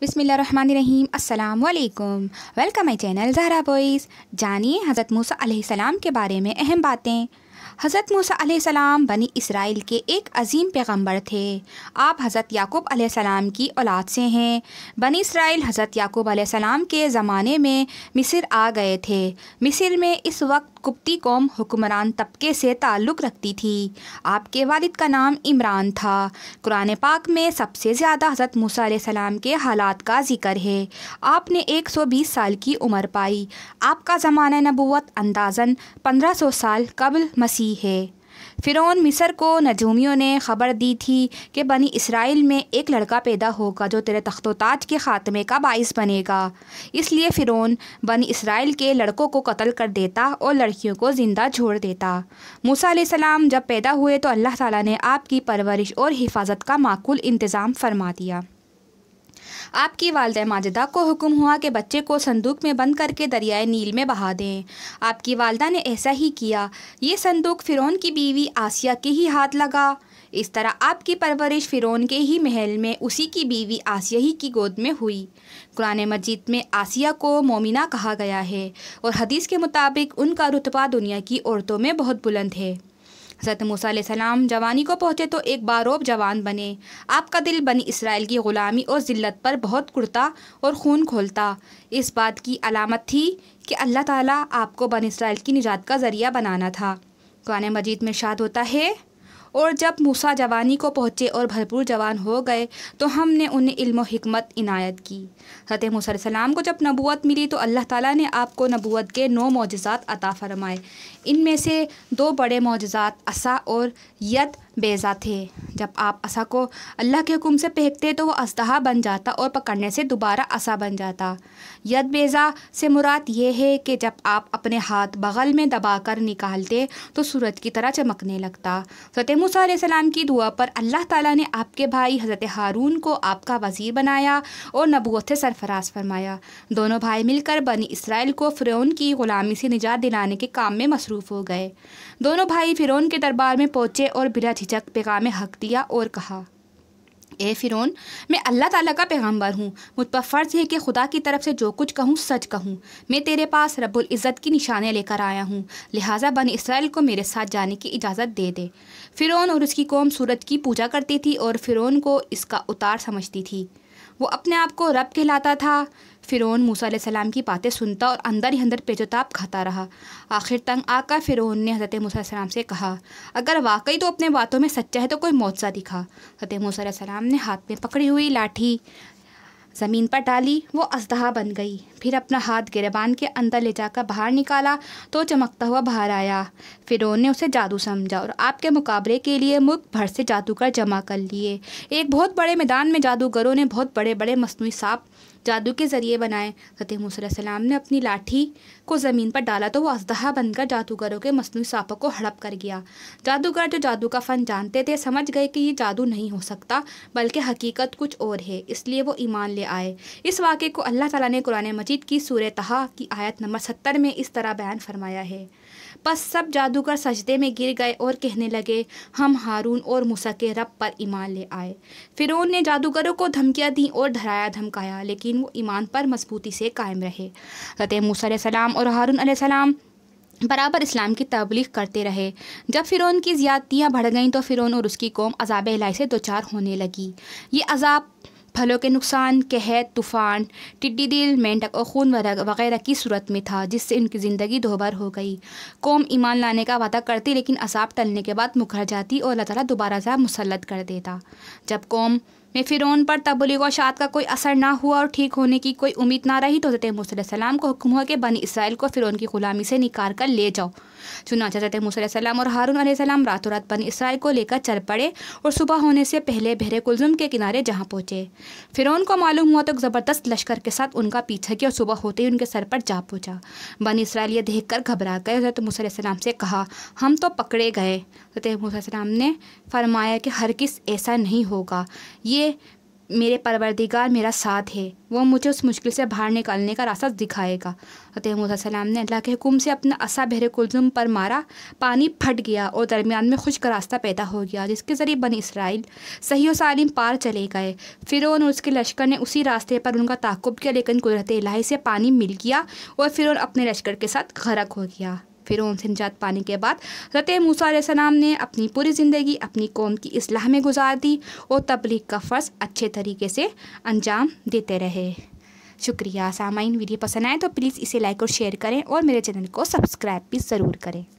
बिसमीम् अल्लाम welcome my channel Zahra boys जानिए हज़रत मूसा सलाम के बारे में अहम बातें हज़रत मूसा सलाम बनी इसराइल के एक अजीम पैगंबर थे आप हज़रत याकूब सलाम की औलाद से हैं बनी इसराइल हज़रत याकूब सलाम के ज़माने में मिस्र आ गए थे मिस्र में इस वक्त कुप्ती कौम हुक्मरान तबके से ताल्लुक़ रखती थी आपके वालिद का नाम इमरान था कुरान पाक में सबसे ज़्यादा हज़रत मूसा सलाम के हालात का जिक्र है आपने एक सौ बीस साल की उम्र पाई आपका ज़माना नबूत अंदाजन पंद्रह सौ साल कबल मसीह की है फ़िरौन मिसर को नजूमियों ने ख़बर दी थी कि बनी इसराइल में एक लड़का पैदा होगा जो तेरे तख्तोताज ताज के ख़ात्मे का बायस बनेगा इसलिए फ़िरौन बनी इसराइल के लड़कों को कत्ल कर देता और लड़कियों को ज़िंदा छोड़ देता मूसा सलाम जब पैदा हुए तो अल्लाह ताला ने आपकी परवरिश और हिफाजत का माकूल इंतज़ाम फरमा दिया आपकी वालद माजिदा को हुक्म हुआ कि बच्चे को संदूक में बंद करके दरियाए नील में बहा दें आपकी वालदा ने ऐसा ही किया ये संदूक फ़िरौन की बीवी आसिया के ही हाथ लगा इस तरह आपकी परवरिश फ़िरौन के ही महल में उसी की बीवी आसिया ही की गोद में हुई कुरान मजीद में आसिया को मोमिना कहा गया है और हदीस के मुताबिक उनका रुतबा दुनिया की औरतों में बहुत बुलंद है हजरत मूसा सलाम जवानी को पहुँचे तो एक बारोब जवान बने आपका दिल बनी इसराइल की ग़ुलामी और ज़िल्लत पर बहुत कुर्ता और खून खोलता इस बात की अलामत थी कि अल्लाह ताला आपको बन इसराइल की निजात का ज़रिया बनाना था कुरान मजीद में शाद होता है और जब मूसा जवानी को पहुँचे और भरपूर जवान हो गए तो हमने उन्हें इल्म हमत इनायत की हत मूसम को जब नबूत मिली तो अल्लाह ताला ने आपको नबूत के नौ मोजात अता फ़रमाए इनमें से दो बड़े मोजात असा और यद बेजा थे जब आप असा को अल्लाह के हुक्म से फेंकते तो वो असदहा बन जाता और पकड़ने से दोबारा असा बन जाता यद बेजा से मुराद ये है कि जब आप अपने हाथ बगल में दबा कर निकालते तो सूरज की तरह चमकने लगता हज़रत मूसम की दुआ पर अल्लाह ताला ने आपके भाई हज़रत हारून को आपका वज़ीर बनाया और नबूत से सरफराज फरमाया दोनों भाई मिलकर बनी इसराइल को फ़िरौन की ग़ुलामी से निजात दिलाने के काम में मसरूफ़ हो गए दोनों भाई फ़िरौन के दरबार में पहुँचे और बिरा बेझिझक पैगाम हक दिया और कहा ए फ़िरौन मैं अल्लाह ताला का पैगंबर हूँ मुझ पर फ़र्ज़ है कि खुदा की तरफ से जो कुछ कहूँ सच कहूँ मैं तेरे पास रब्बुल इज़्ज़त की निशानें लेकर आया हूँ लिहाजा बन इसराइल को मेरे साथ जाने की इजाज़त दे दे फ़िरौन और उसकी कौम सूरज की पूजा करती थी और फ़िरौन को इसका उतार समझती थी वो अपने आप को रब कहलाता था फ़िरौन मूसा सलाम की बातें सुनता और अंदर ही अंदर पेचोताब खाता रहा आखिर तंग आकर फ़िरौन ने हज़रत मूसा सलाम से कहा अगर वाकई तो अपने बातों में सच्चा है तो कोई मुआवजा दिखा हज़रत मूसा सलाम ने हाथ में पकड़ी हुई लाठी ज़मीन पर डाली वो असदहा बन गई फिर अपना हाथ गिरबान के अंदर ले जाकर बाहर निकाला तो चमकता हुआ बाहर आया फिरौन ने उसे जादू समझा और आपके मुकाबले के लिए मुल्क भर से जादूगर जमा कर लिए एक बहुत बड़े मैदान में जादूगरों ने बहुत बड़े बड़े मसनू सांप जादू के ज़रिए बनाए फ़तेह मूसम ने अपनी लाठी को ज़मीन पर डाला तो वो असदहा बनकर जादूगरों के मसनू सांपों को हड़प कर गया जादूगर जो जादू का फ़न जानते थे समझ गए कि ये जादू नहीं हो सकता बल्कि हकीकत कुछ और है इसलिए वो ईमान ले आए इस वाक़े को अल्लाह तला ने कुरान मजीद की सूर तहा की आयत नंबर सत्तर में इस तरह बयान फरमाया है बस सब जादूगर सजदे में गिर गए और कहने लगे हम हारून और मूसा रब पर ईमान ले आए फिरोन ने जादूगरों को धमकियाँ दी और धराया धमकाया लेकिन मुस्लिम को ईमान पर मजबूती से कायम रहे सतः मूसम और हारून सलाम बराबर इस्लाम की तबलीग करते रहे जब फ़िरौन की ज़्यादतियाँ बढ़ गईं तो फ़िरौन और उसकी कौम अजाब इलाही से दो चार होने लगी ये अजाब फलों के नुकसान कहत तूफ़ान टिड्डी दिल मेंढक और खून वगैरह की सूरत में था जिससे उनकी ज़िंदगी दोहबर हो गई कौम ईमान लाने का वादा करती लेकिन असाब टलने के बाद मुखर जाती और अल्लाह ताला दोबारा से मुसलत कर देता जब कौम में फ़िरौन पर तबलीग शाद का कोई असर ना हुआ और ठीक होने की कोई उम्मीद ना रही तो हज़रत मूसम को हुक्म हुआ कि बनी इसराइल को फ़िरौन की ग़ुलामी से निकाल कर ले जाओ चुनाच हज़रत मूसम और हारून आसमाम रातों रात बनी इसराइल को लेकर चल पड़े और सुबह होने से पहले बहरे कुलजुम के किनारे जहाँ पहुँचे फ़िरौन को मालूम हुआ तो ज़बरदस्त लश्कर के साथ उनका पीछा किया और सुबह होते ही उनके सर पर जा पहुँचा बनी इसराइल ये देख कर घबरा गए हज़रत मूसम से कहा हम तो पकड़े गए फतेह मूसम ने फरमाया कि हर किस ऐसा नहीं होगा ये मेरे परवरदिगार मेरा साथ है वो मुझे उस मुश्किल से बाहर निकालने का रास्ता दिखाएगा फतेह मूसम ने अल्लाह के हुकुम से अपना असा बहरे कुलजुम पर मारा पानी फट गया और दरमियान में खुश का रास्ता पैदा हो गया जिसके ज़रिए बन इसराइल सही सालिम पार चले गए फिर और उसके लश्कर ने उसी रास्ते पर उनका ताकुब किया लेकिन कुदरत लाही से पानी मिल गया और फिर अपने लश्कर के साथ गरक हो गया फिर उनसे निजात पाने के बाद रत मूसा सलाम ने अपनी पूरी ज़िंदगी अपनी कौम की असलाह में गुजार दी और तबलीग का फ़र्ज़ अच्छे तरीके से अंजाम देते रहे शुक्रिया सामाइन वीडियो पसंद आए तो प्लीज़ इसे लाइक और शेयर करें और मेरे चैनल को सब्सक्राइब भी ज़रूर करें